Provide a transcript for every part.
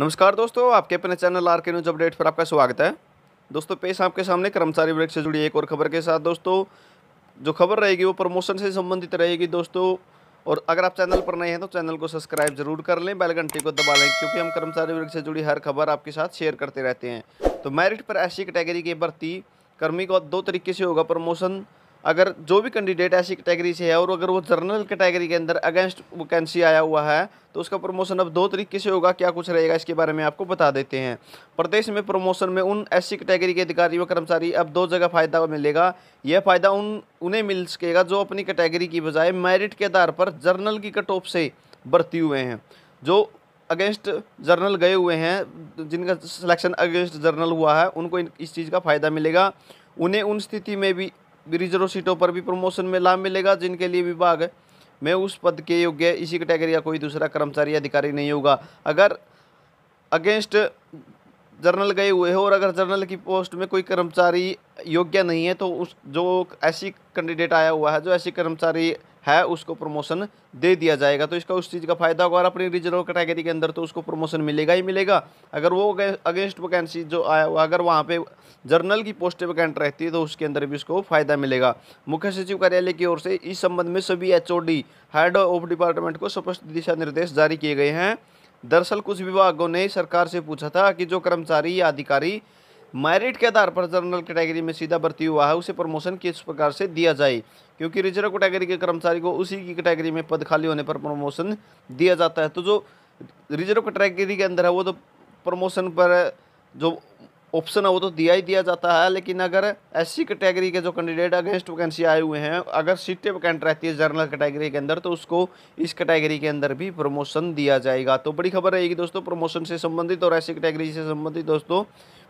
नमस्कार दोस्तों आपके अपने channel R K news update पर आपका स्वागत है दोस्तों पेश आपके सामने कर्मचारी वृक्ष से जुड़ी एक और खबर के साथ दोस्तों जो खबर रहेगी वो प्रमोशन से संबंधित रहेगी दोस्तों और अगर आप चैनल पर नए हैं तो चैनल को सब्सक्राइब जरूर कर लें बेल घंटी को दबा लें क्योंकि हम कर्मचारी वृक्ष से जुड़ी हर खबर आपके साथ शेयर करते रहते हैं तो मेरिट पर ऐसी कैटेगरी की भर्ती कर्मी को दो तरीके से होगा प्रमोशन अगर जो भी कैंडिडेट ऐसी कैटेगरी से है और अगर वो जर्नल कैटेगरी के अंदर अगेंस्ट वैकेंसी आया हुआ है तो उसका प्रमोशन अब दो तरीके से होगा क्या कुछ रहेगा इसके बारे में आपको बता देते हैं प्रदेश में प्रमोशन में उन एस कैटेगरी के अधिकारी व कर्मचारी अब दो जगह फ़ायदा मिलेगा यह फ़ायदा उन उन्हें मिल सकेगा जो अपनी कैटेगरी की बजाय मेरिट के आधार पर जर्नल की कट ऑफ से बरती हुए हैं जो अगेंस्ट जर्नल गए हुए हैं जिनका सिलेक्शन अगेंस्ट जर्नल हुआ है उनको इस चीज़ का फ़ायदा मिलेगा उन्हें उन स्थिति में भी रिजर्व सीटों पर भी प्रमोशन में लाभ मिलेगा जिनके लिए विभाग में उस पद के योग्य इसी कैटेगरी का कोई दूसरा कर्मचारी अधिकारी नहीं होगा अगर अगेंस्ट जर्नल गए हुए हो और अगर जर्नल की पोस्ट में कोई कर्मचारी योग्य नहीं है तो उस जो ऐसी कैंडिडेट आया हुआ है जो ऐसी कर्मचारी है उसको प्रमोशन दे दिया जाएगा तो इसका उस चीज़ का फायदा होगा और अपनी रिजर्व कैटेगरी के अंदर तो उसको प्रमोशन मिलेगा ही मिलेगा अगर वो अगेंस्ट वैकेंसी जो आया हुआ अगर वहाँ पे जर्नल की पोस्ट वैकेंट रहती है तो उसके अंदर भी उसको फायदा मिलेगा मुख्य सचिव कार्यालय की ओर से इस संबंध में सभी एच हेड ऑफ डिपार्टमेंट को स्पष्ट दिशा निर्देश जारी किए गए हैं दरअसल कुछ विभागों ने सरकार से पूछा था कि जो कर्मचारी या अधिकारी मैरिट के आधार पर जनरल कैटेगरी में सीधा भर्ती हुआ है उसे प्रमोशन किस प्रकार से दिया जाए क्योंकि रिजर्व कैटेगरी के कर्मचारी को उसी की कैटेगरी में पद खाली होने पर प्रमोशन दिया जाता है तो जो रिजर्व कैटेगरी के अंदर है वो तो प्रमोशन पर जो ऑप्शन है वो तो दिया ही दिया जाता है लेकिन अगर एस कैटेगरी के जो कैंडिडेट अगेंस्ट वैकेंसी आए हुए हैं अगर सीटें वैकेंट रहती है जनरल कैटेगरी के अंदर तो उसको इस कैटेगरी के अंदर भी प्रमोशन दिया जाएगा तो बड़ी खबर रहेगी दोस्तों प्रमोशन से संबंधित और ऐसी कैटेगरी से संबंधित दोस्तों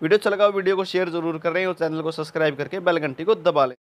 वीडियो अच्छा लगा वीडियो को शेयर जरूर करें और चैनल को सब्सक्राइब करके बेल घंटी को दबा लें